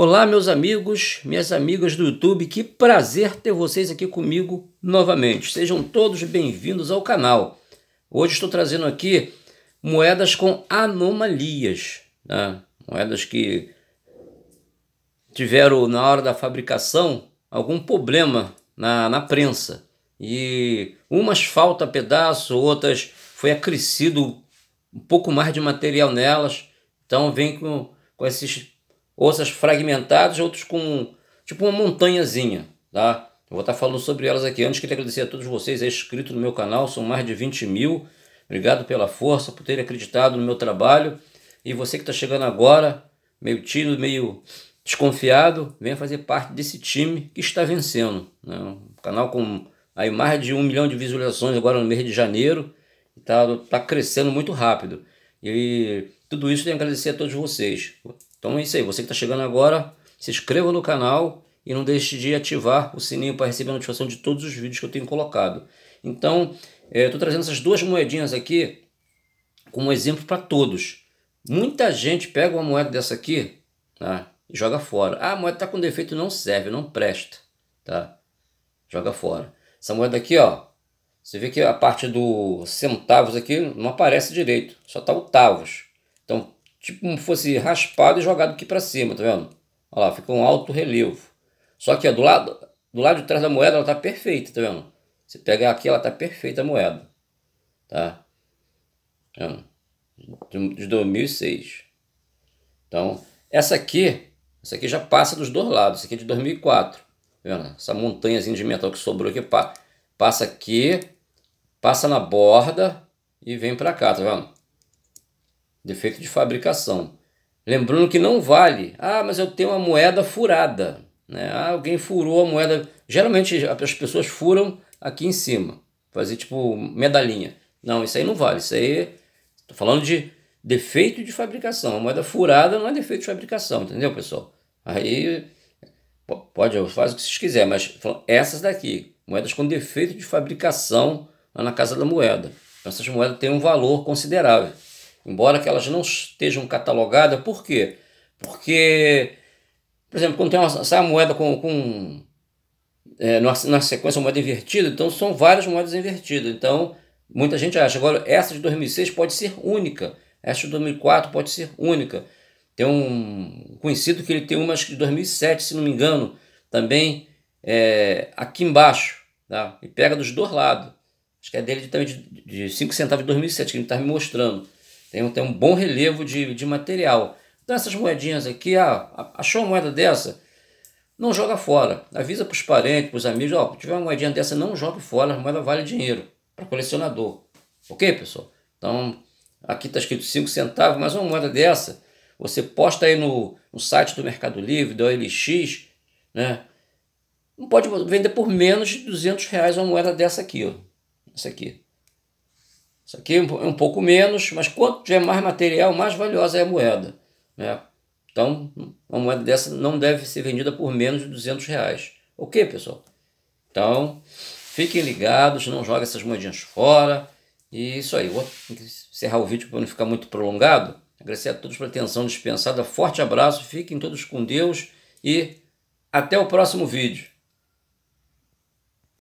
Olá, meus amigos, minhas amigas do YouTube, que prazer ter vocês aqui comigo novamente. Sejam todos bem-vindos ao canal. Hoje estou trazendo aqui moedas com anomalias, né? moedas que tiveram na hora da fabricação algum problema na, na prensa e umas falta pedaço, outras foi acrescido um pouco mais de material nelas, então vem com, com esses outras fragmentadas, outros com tipo uma montanhazinha, tá? Eu vou estar tá falando sobre elas aqui. Antes, queria agradecer a todos vocês, é inscrito no meu canal, são mais de 20 mil. Obrigado pela força, por terem acreditado no meu trabalho. E você que está chegando agora, meio tímido, meio desconfiado, venha fazer parte desse time que está vencendo. Né? Um canal com aí mais de um milhão de visualizações agora no mês de janeiro. Está tá crescendo muito rápido. E tudo isso tem que agradecer a todos vocês. Então é isso aí, você que está chegando agora, se inscreva no canal e não deixe de ativar o sininho para receber a notificação de todos os vídeos que eu tenho colocado. Então, estou é, trazendo essas duas moedinhas aqui como exemplo para todos. Muita gente pega uma moeda dessa aqui tá, e joga fora. Ah, a moeda está com defeito, não serve, não presta. Tá? Joga fora. Essa moeda aqui, ó, você vê que a parte do centavos aqui não aparece direito, só está o tavos. Então, tipo como fosse raspado e jogado aqui para cima, tá vendo? Olha lá, ficou um alto relevo. Só que ó, do lado do lado de trás da moeda ela tá perfeita, tá vendo? Você pega aqui, ela tá perfeita a moeda, tá? tá de, 2006. Então, essa aqui, essa aqui já passa dos dois lados, essa aqui é de 2004. Tá vendo? Essa montanhazinha de metal que sobrou aqui, passa aqui, passa na borda e vem para cá, tá vendo? defeito de fabricação. Lembrando que não vale, ah, mas eu tenho uma moeda furada, né? Ah, alguém furou a moeda. Geralmente as pessoas furam aqui em cima, fazer tipo medalhinha. Não, isso aí não vale, isso aí, tô falando de defeito de fabricação. A moeda furada não é defeito de fabricação, entendeu, pessoal? Aí pode, faz o que vocês quiserem, mas essas daqui, moedas com defeito de fabricação lá na casa da moeda. Essas moedas têm um valor considerável embora que elas não estejam catalogadas. Por quê? Porque, por exemplo, quando tem uma, sai uma moeda com, com é, na, na sequência uma moeda invertida, então são várias moedas invertidas. Então, muita gente acha. Agora, essa de 2006 pode ser única. Essa de 2004 pode ser única. Tem um conhecido que ele tem uma, acho que de 2007, se não me engano, também é, aqui embaixo. Tá? E pega dos dois lados. Acho que é dele também de, de 5 centavos de 2007, que ele está me mostrando tem, tem um bom relevo de, de material. Então essas moedinhas aqui, ah, achou uma moeda dessa? Não joga fora. Avisa para os parentes, para os amigos, ó, tiver uma moedinha dessa, não joga fora, a moeda vale dinheiro para colecionador. Ok, pessoal? Então, aqui está escrito 5 centavos, mas uma moeda dessa, você posta aí no, no site do Mercado Livre, da OLX, né? Não pode vender por menos de 200 reais uma moeda dessa aqui, ó. Essa aqui. Isso aqui é, é um pouco menos, mas quanto tiver mais material, mais valiosa é a moeda. Né? Então, uma moeda dessa não deve ser vendida por menos de 200 reais. Ok, pessoal? Então, fiquem ligados, não joguem essas moedinhas fora. E isso aí, vou encerrar o vídeo para não ficar muito prolongado. Agradecer a todos pela atenção dispensada. Forte abraço, fiquem todos com Deus e até o próximo vídeo.